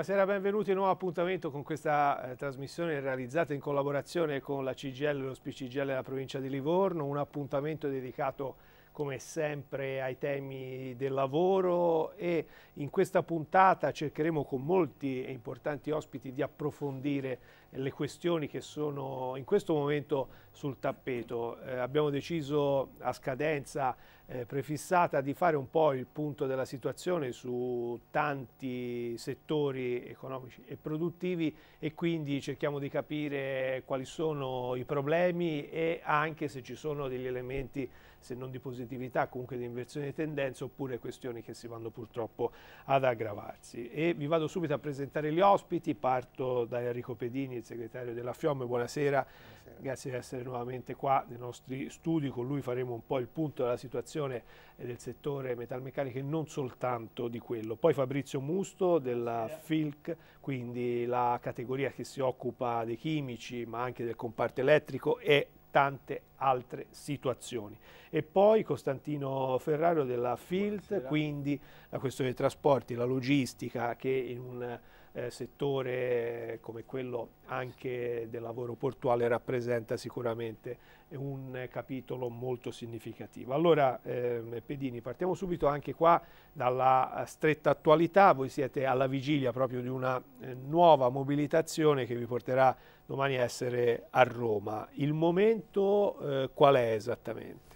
Buonasera, benvenuti a un nuovo appuntamento con questa eh, trasmissione realizzata in collaborazione con la CGL e lo SPCGL della provincia di Livorno, un appuntamento dedicato come sempre ai temi del lavoro e in questa puntata cercheremo con molti e importanti ospiti di approfondire le questioni che sono in questo momento sul tappeto. Eh, abbiamo deciso a scadenza eh, prefissata di fare un po' il punto della situazione su tanti settori economici e produttivi e quindi cerchiamo di capire quali sono i problemi e anche se ci sono degli elementi se non di positività, comunque di inversione di tendenza, oppure questioni che si vanno purtroppo ad aggravarsi. E vi vado subito a presentare gli ospiti, parto da Enrico Pedini, il segretario della FIOM, buonasera. buonasera. grazie di essere nuovamente qua nei nostri studi, con lui faremo un po' il punto della situazione del settore metalmeccanico e non soltanto di quello. Poi Fabrizio Musto della buonasera. FILC, quindi la categoria che si occupa dei chimici ma anche del comparto elettrico e tante altre situazioni. E poi Costantino Ferraro della FILT, Buonasera. quindi la questione dei trasporti, la logistica che in un eh, settore come quello anche del lavoro portuale rappresenta sicuramente un capitolo molto significativo. Allora ehm, Pedini, partiamo subito anche qua dalla eh, stretta attualità, voi siete alla vigilia proprio di una eh, nuova mobilitazione che vi porterà domani a essere a Roma. Il momento eh, qual è esattamente?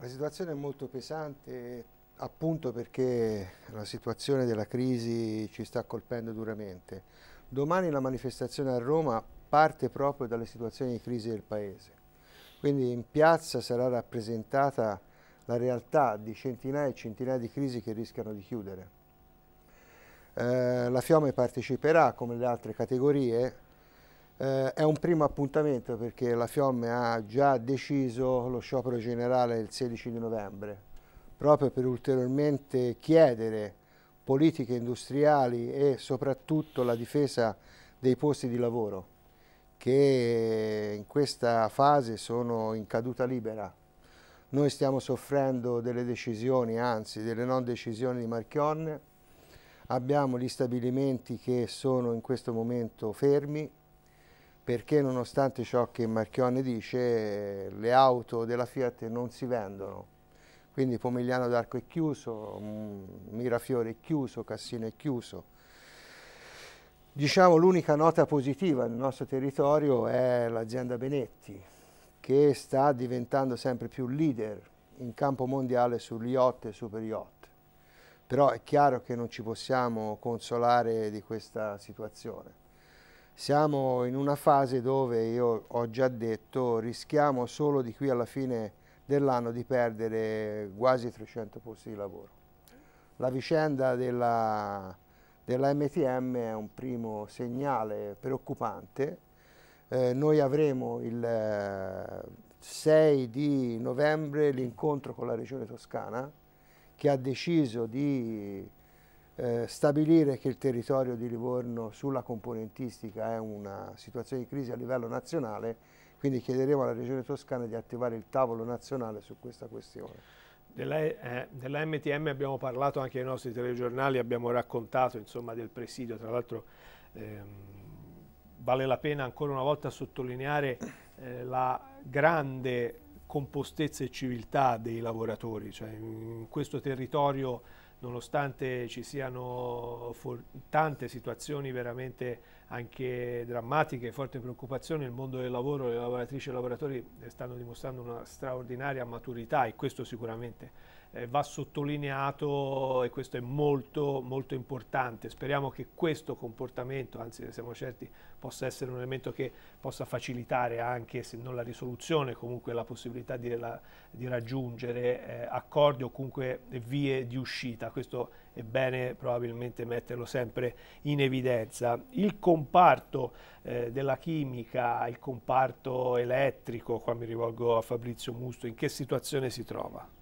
La situazione è molto pesante, appunto perché la situazione della crisi ci sta colpendo duramente. Domani la manifestazione a Roma parte proprio dalle situazioni di crisi del Paese, quindi in piazza sarà rappresentata la realtà di centinaia e centinaia di crisi che rischiano di chiudere. Eh, la Fiome parteciperà come le altre categorie, eh, è un primo appuntamento perché la Fiome ha già deciso lo sciopero generale il 16 di novembre, proprio per ulteriormente chiedere politiche industriali e soprattutto la difesa dei posti di lavoro che in questa fase sono in caduta libera. Noi stiamo soffrendo delle decisioni, anzi delle non decisioni di Marchionne, abbiamo gli stabilimenti che sono in questo momento fermi perché nonostante ciò che Marchionne dice le auto della Fiat non si vendono quindi Pomigliano d'Arco è chiuso, mm, Mirafiore è chiuso, Cassino è chiuso. Diciamo l'unica nota positiva nel nostro territorio è l'azienda Benetti, che sta diventando sempre più leader in campo mondiale sugli yacht e super yacht. Però è chiaro che non ci possiamo consolare di questa situazione. Siamo in una fase dove, io ho già detto, rischiamo solo di qui alla fine dell'anno di perdere quasi 300 posti di lavoro. La vicenda della, della MTM è un primo segnale preoccupante. Eh, noi avremo il 6 eh, di novembre l'incontro con la Regione Toscana che ha deciso di eh, stabilire che il territorio di Livorno sulla componentistica è una situazione di crisi a livello nazionale quindi chiederemo alla Regione Toscana di attivare il tavolo nazionale su questa questione. Della, eh, della, MTM abbiamo parlato anche ai nostri telegiornali, abbiamo raccontato insomma, del presidio, tra l'altro ehm, vale la pena ancora una volta sottolineare eh, la grande compostezza e civiltà dei lavoratori, cioè, in questo territorio nonostante ci siano tante situazioni veramente anche drammatiche, forti preoccupazioni, il mondo del lavoro, le lavoratrici e i lavoratori stanno dimostrando una straordinaria maturità e questo sicuramente eh, va sottolineato e questo è molto, molto importante. Speriamo che questo comportamento, anzi ne siamo certi, possa essere un elemento che possa facilitare anche, se non la risoluzione, comunque la possibilità di, la, di raggiungere eh, accordi o comunque vie di uscita. Questo è bene probabilmente metterlo sempre in evidenza. Il comparto eh, della chimica, il comparto elettrico, qua mi rivolgo a Fabrizio Musto, in che situazione si trova?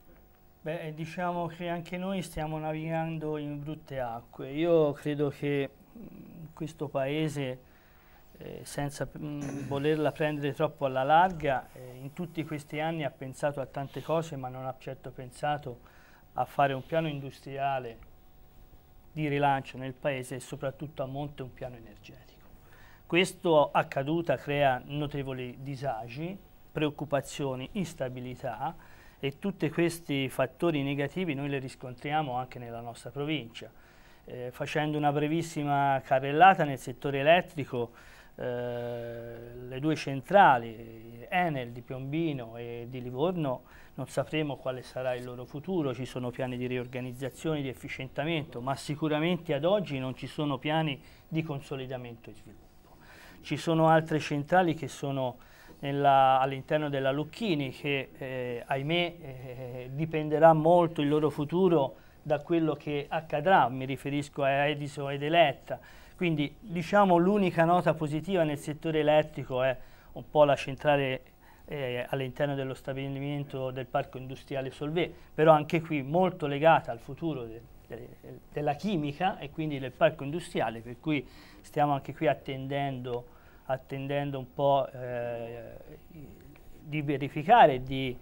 Beh, eh, diciamo che anche noi stiamo navigando in brutte acque. Io credo che mm, questo paese, eh, senza mm, volerla prendere troppo alla larga, eh, in tutti questi anni ha pensato a tante cose, ma non ha certo pensato a fare un piano industriale di rilancio nel paese e soprattutto a monte un piano energetico. Questo accaduta crea notevoli disagi, preoccupazioni, instabilità, e tutti questi fattori negativi noi li riscontriamo anche nella nostra provincia. Eh, facendo una brevissima carrellata nel settore elettrico, eh, le due centrali, Enel di Piombino e di Livorno, non sapremo quale sarà il loro futuro, ci sono piani di riorganizzazione, di efficientamento, ma sicuramente ad oggi non ci sono piani di consolidamento e sviluppo. Ci sono altre centrali che sono all'interno della Lucchini che eh, ahimè eh, dipenderà molto il loro futuro da quello che accadrà, mi riferisco a Edison ed Eletta. Quindi diciamo l'unica nota positiva nel settore elettrico è un po' la centrale eh, all'interno dello stabilimento del parco industriale Solvè, però anche qui molto legata al futuro de de della chimica e quindi del parco industriale, per cui stiamo anche qui attendendo attendendo un po' eh, di verificare e di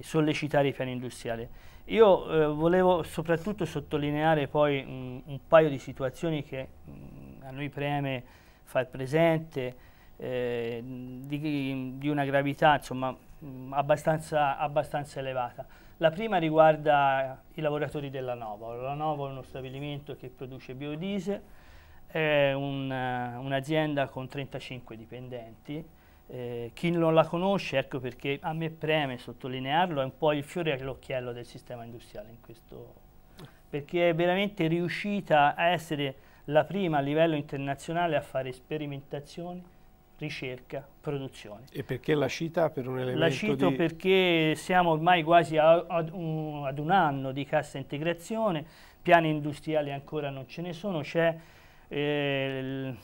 sollecitare i piani industriali. Io eh, volevo soprattutto sottolineare poi mh, un paio di situazioni che mh, mm, a noi preme far presente, eh, di, di, una gravità insomma, mh, mm, abbastanza, abbastanza, elevata. La prima riguarda i lavoratori della Nova. La Nova è uno stabilimento che produce biodiesel è eh, un'azienda con 35 dipendenti. Eh, chi non la conosce, ecco perché a me preme sottolinearlo, è un po' il fiore all'occhiello del sistema industriale in questo, perché è veramente riuscita a essere la prima a livello internazionale a fare sperimentazione, ricerca, produzione. E perché la cita per un elemento La cito perché siamo ormai quasi a, ad, un, ad un anno di cassa integrazione, piani industriali ancora non ce ne sono, c'è eh,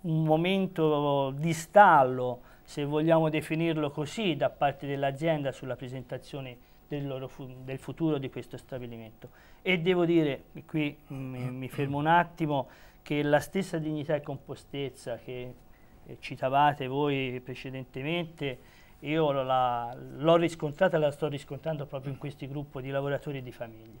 un momento di stallo, se vogliamo definirlo così, da parte dell'azienda sulla presentazione del, fu del, futuro di questo stabilimento. E devo dire, qui mi, mi fermo un attimo, che la stessa dignità e compostezza che eh, citavate voi precedentemente, io l'ho riscontrata e la sto riscontrando proprio in questi gruppi di lavoratori e di famiglie.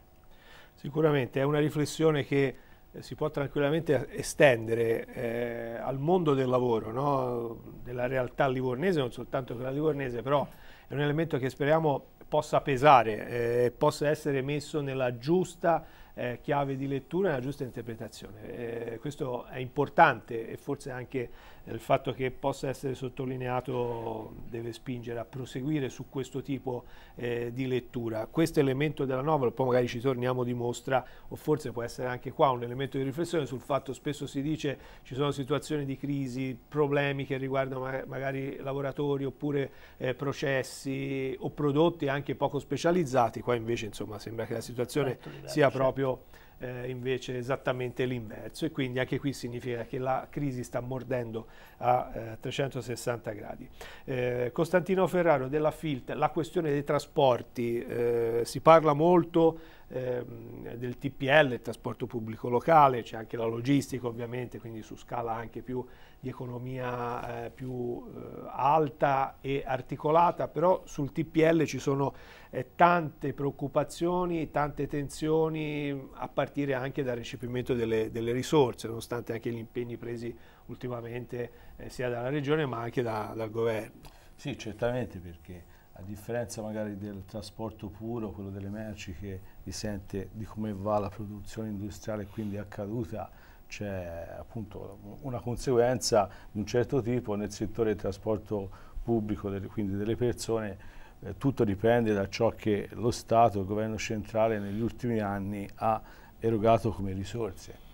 Sicuramente è una riflessione che eh, si può tranquillamente estendere eh, al mondo del lavoro, no? della realtà livornese, non soltanto quella livornese, però è un elemento che speriamo possa pesare, eh, possa essere messo nella giusta eh, chiave di lettura, e nella giusta interpretazione. Eh, questo è importante e forse anche eh, il fatto che possa essere sottolineato deve spingere a proseguire su questo tipo eh, di lettura. Questo elemento della novella, poi magari ci torniamo di mostra, o forse può essere anche qua un elemento di riflessione sul fatto che spesso si dice ci sono situazioni di crisi, problemi che riguardano ma magari lavoratori oppure eh, processi o prodotti anche poco specializzati, qua invece insomma sembra che la situazione certo, sia proprio certo eh, invece esattamente l'inverso e quindi anche qui significa che la crisi sta mordendo a eh, 360 gradi. Eh, Costantino Ferraro della FILT, la questione dei trasporti, eh, si parla molto Ehm, del TPL, il trasporto pubblico locale, c'è anche la logistica ovviamente, quindi su scala anche più di economia eh, più eh, alta e articolata, però sul TPL ci sono eh, tante preoccupazioni, tante tensioni a partire anche dal recepimento delle, delle risorse, nonostante anche gli impegni presi ultimamente eh, sia dalla Regione ma anche da, dal Governo. Sì, certamente perché a differenza magari del trasporto puro, quello delle merci che risente di come va la produzione industriale e quindi è accaduta, c'è appunto una conseguenza di un certo tipo nel settore del trasporto pubblico, delle, quindi delle persone, eh, tutto dipende da ciò che lo Stato, il governo centrale negli ultimi anni ha erogato come risorse.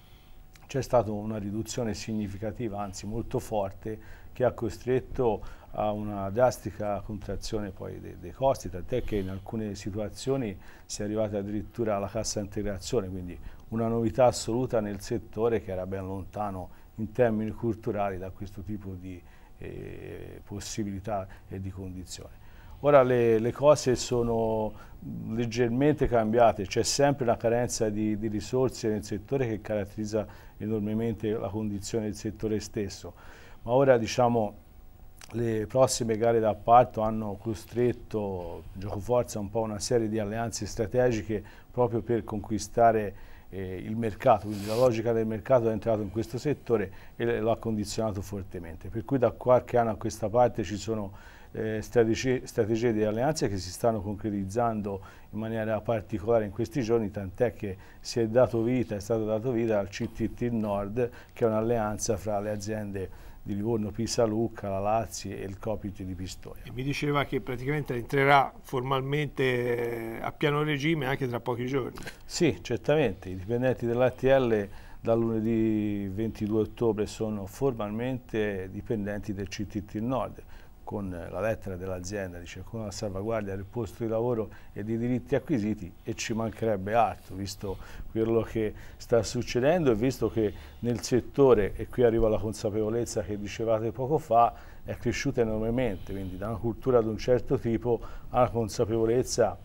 C'è stata una riduzione significativa, anzi molto forte, che ha costretto a una drastica contrazione poi dei, dei costi, tant'è che in alcune situazioni si è arrivata addirittura alla cassa integrazione, quindi una novità assoluta nel settore che era ben lontano in termini culturali da questo tipo di eh, possibilità e di condizioni. Ora le, le, cose sono leggermente cambiate, c'è sempre una carenza di, di, risorse nel settore che caratterizza enormemente la condizione del settore stesso, ma ora diciamo le prossime gare d'appalto hanno costretto Giocoforza un po' una serie di alleanze strategiche proprio per conquistare eh, il mercato, quindi la logica del mercato è entrata in questo settore e lo ha condizionato fortemente. Per cui da qualche anno a questa parte ci sono eh, strategie, strategie di alleanze che si stanno concretizzando in maniera particolare in questi giorni, tant'è che si è dato vita, è stato dato vita al CTT Nord, che è un'alleanza fra le aziende di Livorno, Pisa, Lucca, la Lazio e il Copito di Pistoia. E mi diceva che praticamente entrerà formalmente eh, a piano regime anche tra pochi giorni. Sì, certamente, i dipendenti dell'ATL dal lunedì 22 ottobre sono formalmente dipendenti del CTT Nord con la lettera dell'azienda, dice con la salvaguardia del posto di lavoro e dei diritti acquisiti e ci mancherebbe altro, visto quello che sta succedendo e visto che nel settore, e qui arriva la consapevolezza che dicevate poco fa, è cresciuta enormemente, quindi da una cultura di un certo tipo alla consapevolezza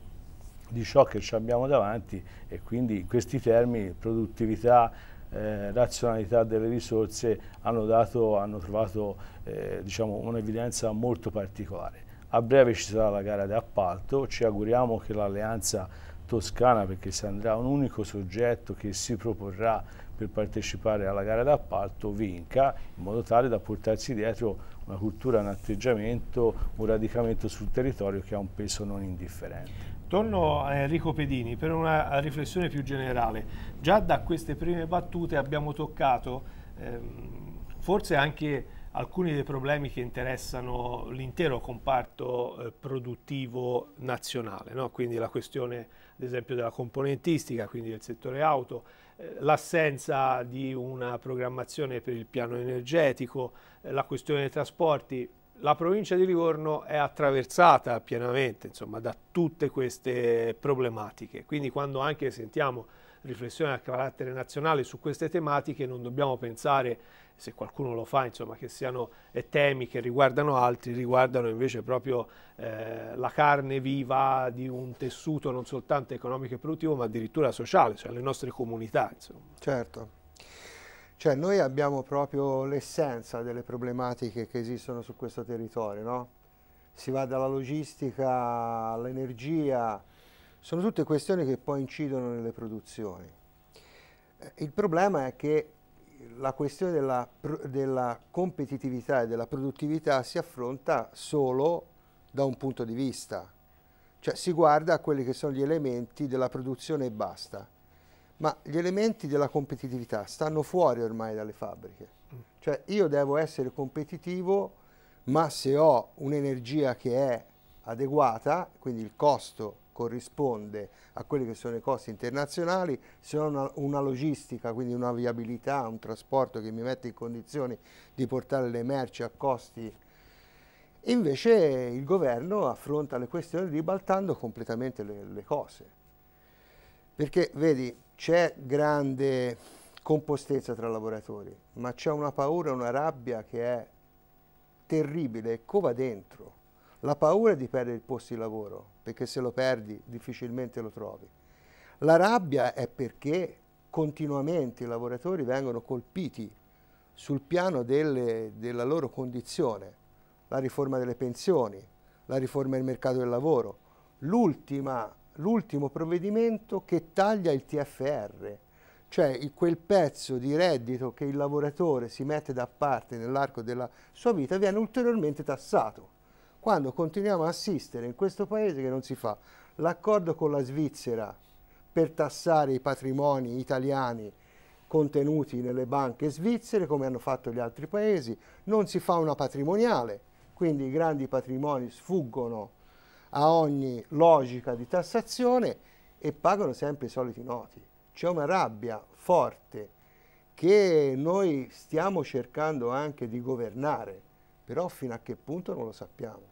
di ciò che ci abbiamo davanti e quindi in questi termini produttività, eh, razionalità delle risorse hanno, dato, hanno trovato eh, diciamo, un'evidenza molto particolare. A breve ci sarà la gara di appalto, ci auguriamo che l'alleanza toscana, perché si andrà un unico soggetto che si proporrà per partecipare alla gara d'appalto, vinca in modo tale da portarsi dietro una cultura, un atteggiamento, un radicamento sul territorio che ha un peso non indifferente. Torno a Enrico Pedini per una riflessione più generale. Già da queste prime battute abbiamo toccato ehm, forse anche alcuni dei problemi che interessano l'intero comparto eh, produttivo nazionale, no? quindi la questione ad esempio della componentistica, quindi del settore auto, eh, l'assenza di una programmazione per il piano energetico, eh, la questione dei trasporti, la provincia di Livorno è attraversata pienamente insomma, da tutte queste problematiche, quindi quando anche sentiamo riflessioni a carattere nazionale su queste tematiche non dobbiamo pensare, se qualcuno lo fa, insomma, che siano temi che riguardano altri, riguardano invece proprio eh, la carne viva di un tessuto non soltanto economico e produttivo ma addirittura sociale, cioè le nostre comunità. Insomma. Certo. Cioè noi abbiamo proprio l'essenza delle problematiche che esistono su questo territorio, no? Si va dalla logistica all'energia, sono tutte questioni che poi incidono nelle produzioni. Eh, il problema è che la questione della, della, competitività e della produttività si affronta solo da un punto di vista, cioè si guarda a quelli che sono gli elementi della produzione e basta ma gli elementi della competitività stanno fuori ormai dalle fabbriche. Cioè io devo essere competitivo, ma se ho un'energia che è adeguata, quindi il costo corrisponde a quelli che sono i costi internazionali, se ho una, una logistica, quindi una viabilità, un trasporto che mi mette in condizioni di portare le merci a costi Invece il governo affronta le questioni ribaltando completamente le, le cose. Perché vedi, c'è grande compostezza tra lavoratori, ma c'è una paura, una rabbia che è terribile e cova dentro. La paura è di perdere il posto di lavoro, perché se lo perdi difficilmente lo trovi. La rabbia è perché continuamente i lavoratori vengono colpiti sul piano delle, della loro condizione, la riforma delle pensioni, la riforma del mercato del lavoro. L'ultima l'ultimo provvedimento che taglia il TFR, cioè quel pezzo di reddito che il lavoratore si mette da parte nell'arco della sua vita viene ulteriormente tassato. Quando continuiamo a assistere in questo paese che non si fa l'accordo con la Svizzera per tassare i patrimoni italiani contenuti nelle banche svizzere come hanno fatto gli altri paesi, non si fa una patrimoniale, quindi i grandi patrimoni sfuggono a ogni logica di tassazione e pagano sempre i soliti noti. C'è una rabbia forte che noi stiamo cercando anche di governare, però fino a che punto non lo sappiamo.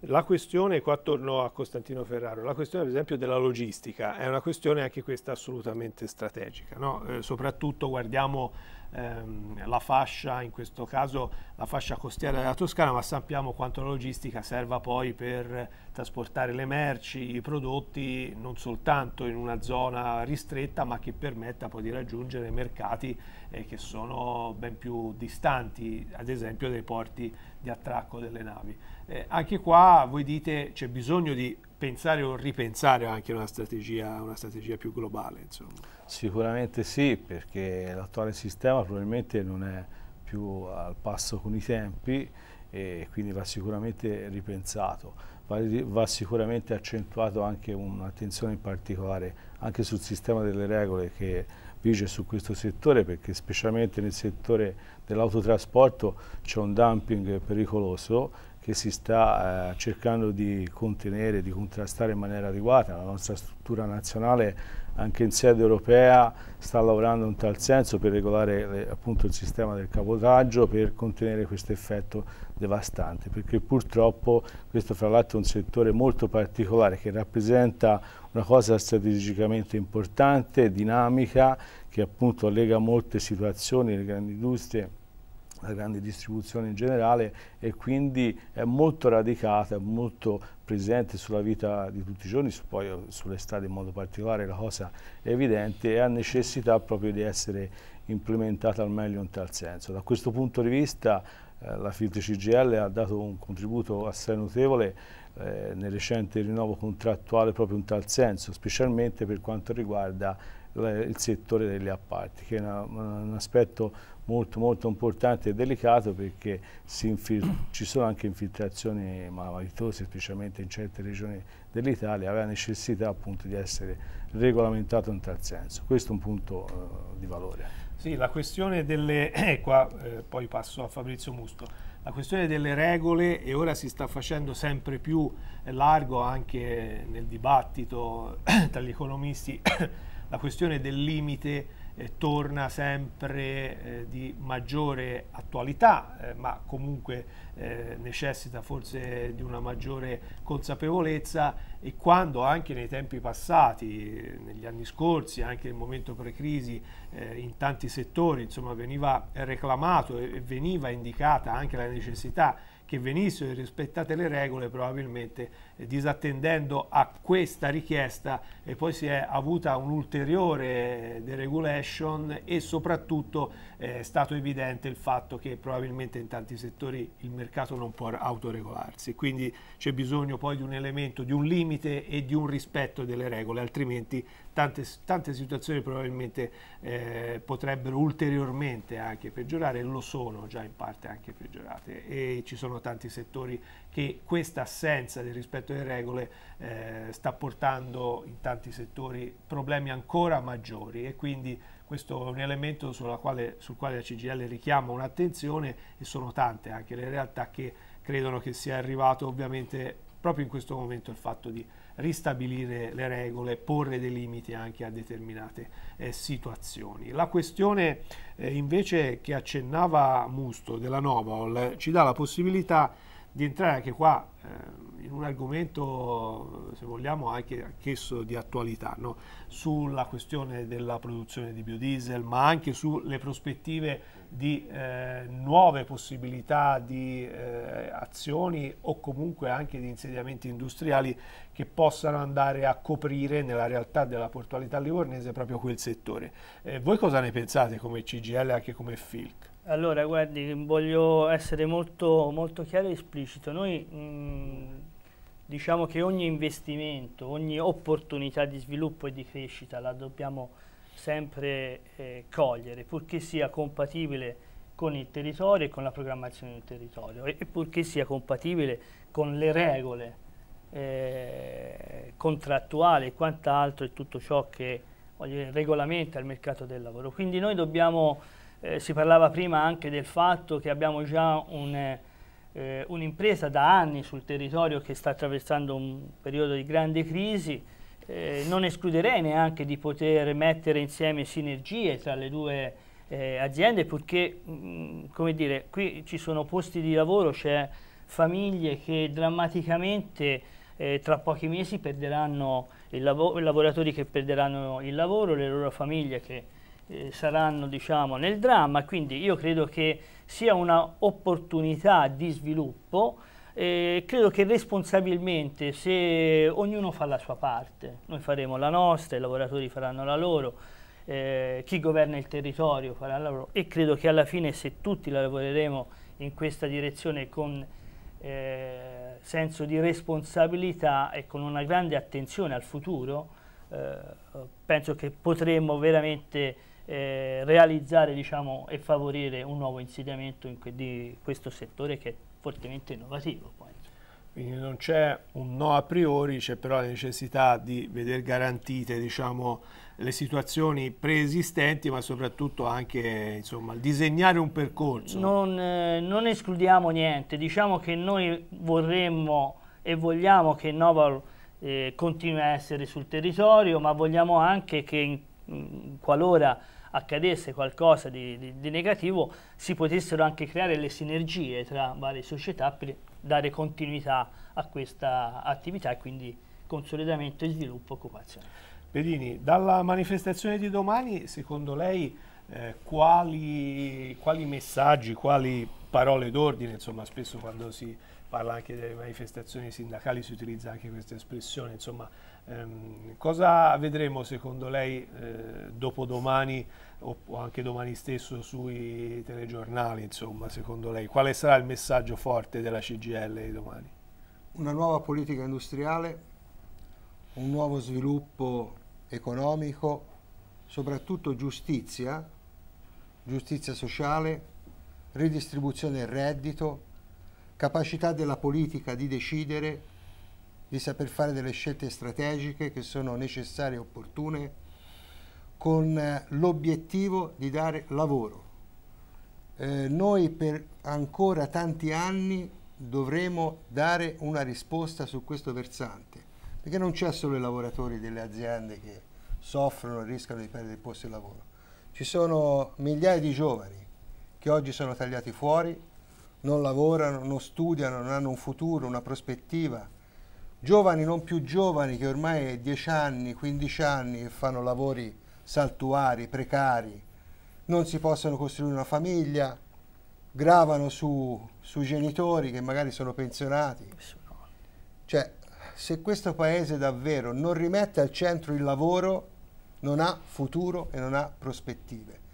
La questione, qua torno a Costantino Ferraro, la questione ad esempio della logistica è una questione anche questa assolutamente strategica, no? eh, soprattutto guardiamo ehm, la fascia, in questo caso la fascia costiera della Toscana, ma sappiamo quanto la logistica serva poi per trasportare le merci, i prodotti non soltanto in una zona ristretta ma che permetta poi di raggiungere mercati eh, che sono ben più distanti, ad esempio dai porti di attracco delle navi. Eh, anche qua voi dite c'è bisogno di pensare o ripensare anche una strategia, una strategia più globale. Insomma. Sicuramente sì, perché l'attuale sistema probabilmente non è più al passo con i tempi e quindi va sicuramente ripensato va sicuramente accentuato anche un'attenzione in particolare anche sul sistema delle regole che vige su questo settore perché specialmente nel settore dell'autotrasporto c'è un dumping pericoloso che si sta eh, cercando di contenere, di contrastare in maniera adeguata. La nostra struttura nazionale anche in sede europea sta lavorando in tal senso per regolare le, appunto il sistema del cabotaggio per contenere questo effetto devastante perché purtroppo questo fra l'altro è un settore molto particolare che rappresenta una cosa strategicamente importante, dinamica che appunto lega molte situazioni, le grandi industrie la grande distribuzione in generale e quindi è molto radicata, molto presente sulla vita di tutti i giorni, su, poi sulle strade in modo particolare la cosa è evidente e ha necessità proprio di essere implementata al meglio in tal senso. Da questo punto di vista eh, la FIT CGL ha dato un contributo assai notevole eh, nel recente rinnovo contrattuale proprio in tal senso, specialmente per quanto riguarda eh, il settore degli appalti, che è un aspetto molto molto importante e delicato perché ci sono anche infiltrazioni malavitose, specialmente in certe regioni dell'Italia, aveva necessità appunto di essere regolamentato in tal senso. Questo è un punto eh, di valore. Sì, la questione delle... Eh, qua eh, poi passo a Fabrizio Musto. La questione delle regole e ora si sta facendo sempre più eh, largo anche nel dibattito tra gli economisti la questione del limite eh, torna sempre eh, di maggiore attualità, eh, ma comunque eh, necessita forse di una maggiore consapevolezza e quando anche nei tempi passati, negli anni scorsi, anche nel momento pre-crisi, eh, in tanti settori insomma, veniva reclamato e veniva indicata anche la necessità che venissero rispettate le regole probabilmente eh, disattendendo a questa richiesta e poi si è avuta un'ulteriore deregulation e soprattutto eh, è stato evidente il fatto che probabilmente in tanti settori il mercato non può autoregolarsi quindi c'è bisogno poi di un elemento, di un limite e di un rispetto delle regole altrimenti tante, tante situazioni probabilmente eh, potrebbero ulteriormente anche peggiorare, e lo sono già in parte anche peggiorate e ci sono tanti settori che questa assenza del rispetto delle regole eh, sta portando in tanti settori problemi ancora maggiori e quindi questo è un elemento quale, sul quale la CGL richiama un'attenzione e sono tante anche le realtà che credono che sia arrivato ovviamente proprio in questo momento il fatto di ristabilire le regole, porre dei limiti anche a determinate eh, situazioni. La questione eh, invece che accennava Musto della Novol ci dà la possibilità di entrare anche qua eh, in un argomento, se vogliamo, anche anch'esso di attualità, no? sulla questione della produzione di biodiesel, ma anche sulle prospettive di eh, nuove possibilità di eh, azioni o comunque anche di insediamenti industriali che possano andare a coprire nella realtà della portualità livornese proprio quel settore. Eh, voi cosa ne pensate come CGL e anche come FILC? Allora, guardi, voglio essere molto, molto chiaro e esplicito. Noi mh, mm, diciamo che ogni investimento, ogni opportunità di sviluppo e di crescita la dobbiamo sempre eh, cogliere, purché sia compatibile con il territorio e con la programmazione del territorio e, e purché sia compatibile con le regole eh, contrattuali e quant'altro e tutto ciò che dire, regolamenta il mercato del lavoro. Quindi noi dobbiamo, eh, si parlava prima anche del fatto che abbiamo già un eh, un'impresa da anni sul territorio che sta attraversando un periodo di grande crisi eh, non escluderei neanche di poter mettere insieme sinergie tra le due eh, aziende perché, mh, mm, come dire, qui ci sono posti di lavoro, c'è famiglie che drammaticamente eh, tra pochi mesi perderanno il lavoro, i lavoratori che perderanno il lavoro, le loro famiglie che eh, saranno diciamo, nel dramma, quindi io credo che sia un'opportunità di sviluppo eh, credo che responsabilmente, se ognuno fa la sua parte, noi faremo la nostra, i lavoratori faranno la loro, eh, chi governa il territorio farà la loro e credo che alla fine se tutti lavoreremo in questa direzione con eh, senso di responsabilità e con una grande attenzione al futuro, eh, penso che potremmo veramente eh, realizzare diciamo, e favorire un nuovo insediamento in que di questo settore che è fortemente innovativo. Poi. Quindi non c'è un no a priori, c'è però la necessità di vedere garantite diciamo, le situazioni preesistenti, ma soprattutto anche insomma, disegnare un percorso. Non, eh, non, escludiamo niente, diciamo che noi vorremmo e vogliamo che Noval eh, continui a essere sul territorio, ma vogliamo anche che in, in, qualora accadesse qualcosa di, di, di, negativo si potessero anche creare le sinergie tra varie società per dare continuità a questa attività e quindi consolidamento e sviluppo occupazionale. Pedini, dalla manifestazione di domani secondo lei eh, quali, quali messaggi, quali parole d'ordine, insomma spesso quando si parla anche delle manifestazioni sindacali, si utilizza anche questa espressione, insomma ehm, cosa vedremo secondo lei eh, dopodomani o, o anche domani stesso sui telegiornali, insomma secondo lei quale sarà il messaggio forte della CGL di domani? Una nuova politica industriale, un nuovo sviluppo economico, soprattutto giustizia, giustizia sociale, ridistribuzione del reddito, capacità della politica di decidere, di saper fare delle scelte strategiche che sono necessarie e opportune, con eh, l'obiettivo di dare lavoro. Eh, noi per ancora tanti anni dovremo dare una risposta su questo versante, perché non c'è solo i lavoratori delle aziende che soffrono e rischiano di perdere il posto di lavoro, ci sono migliaia di giovani che oggi sono tagliati fuori, non lavorano, non studiano, non hanno un futuro, una prospettiva. Giovani non più giovani che ormai 10 anni, 15 anni che fanno lavori saltuari, precari, non si possono costruire una famiglia, gravano su, sui genitori che magari sono pensionati. Cioè, se questo paese davvero non rimette al centro il lavoro, non ha futuro e non ha prospettive.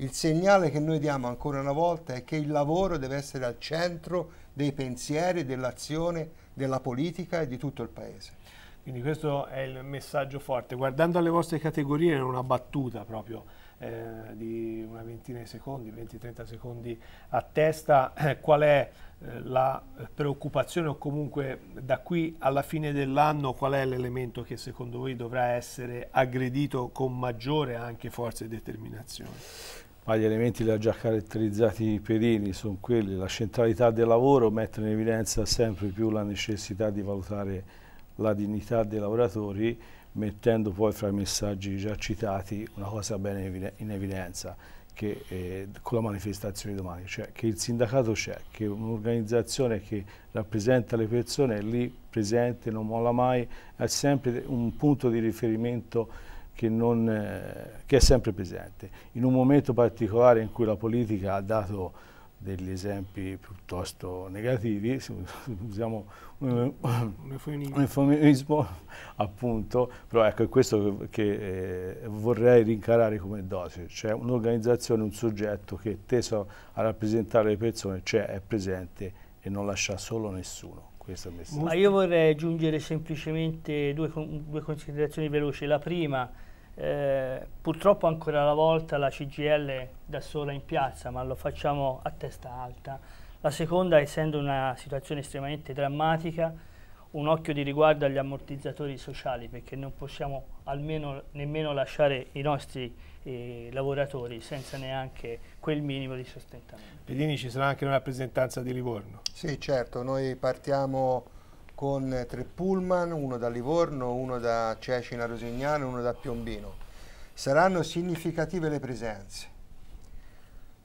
Il segnale che noi diamo ancora una volta è che il lavoro deve essere al centro dei pensieri, dell'azione, della politica e di tutto il Paese. Quindi questo è il messaggio forte. Guardando alle vostre categorie in una battuta proprio eh, di una ventina di secondi, 20-30 secondi a testa, eh, qual è eh, la preoccupazione o comunque da qui alla fine dell'anno qual è l'elemento che secondo voi dovrà essere aggredito con maggiore anche forza e determinazione? ma gli elementi li ha già caratterizzati Perini, sono quelli, la centralità del lavoro mette in evidenza sempre più la necessità di valutare la dignità dei lavoratori, mettendo poi fra i messaggi già citati una cosa bene in evidenza, che, eh, con la manifestazione di domani, cioè che il sindacato c'è, che un'organizzazione che rappresenta le persone è lì presente, non molla mai, è sempre un punto di riferimento che, non, eh, che è sempre presente. In un momento particolare in cui la politica ha dato degli esempi piuttosto negativi, se usiamo un, eh, un eufemismo appunto, però ecco è questo che, che eh, vorrei rincarare come dose, cioè un'organizzazione, un soggetto che teso a rappresentare le persone cioè è presente e non lascia solo nessuno. Ma io vorrei aggiungere semplicemente due, due considerazioni veloci. La prima eh, purtroppo ancora una volta la CGL da sola in piazza, ma lo facciamo a testa alta. La seconda, essendo una situazione estremamente drammatica, un occhio di riguardo agli ammortizzatori sociali, perché non possiamo almeno, nemmeno lasciare i nostri eh, lavoratori senza neanche quel minimo di sostentamento. Pedini, ci sarà anche una rappresentanza di Livorno? Sì, certo, noi partiamo con tre pullman, uno da Livorno, uno da Cecina Rosignano e uno da Piombino. Saranno significative le presenze.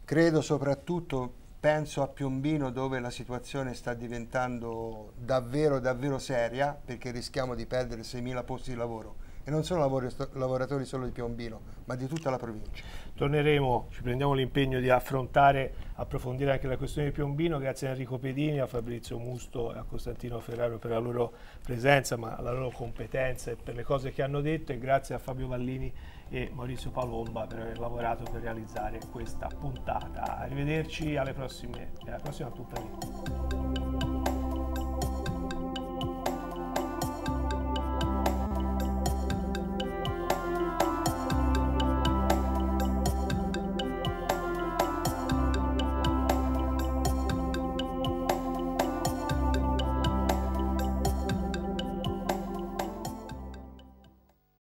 Credo soprattutto, penso a Piombino dove la situazione sta diventando davvero, davvero seria perché rischiamo di perdere 6.000 posti di lavoro e non sono lavoratori solo di Piombino, ma di tutta la provincia. Torneremo, ci prendiamo l'impegno di affrontare, approfondire anche la questione di Piombino, grazie a Enrico Pedini, a Fabrizio Musto e a Costantino Ferraro per la loro presenza, ma la loro competenza e per le cose che hanno detto e grazie a Fabio Vallini e Maurizio Palomba per aver lavorato per realizzare questa puntata. Arrivederci alle prossime, alla prossima puntata.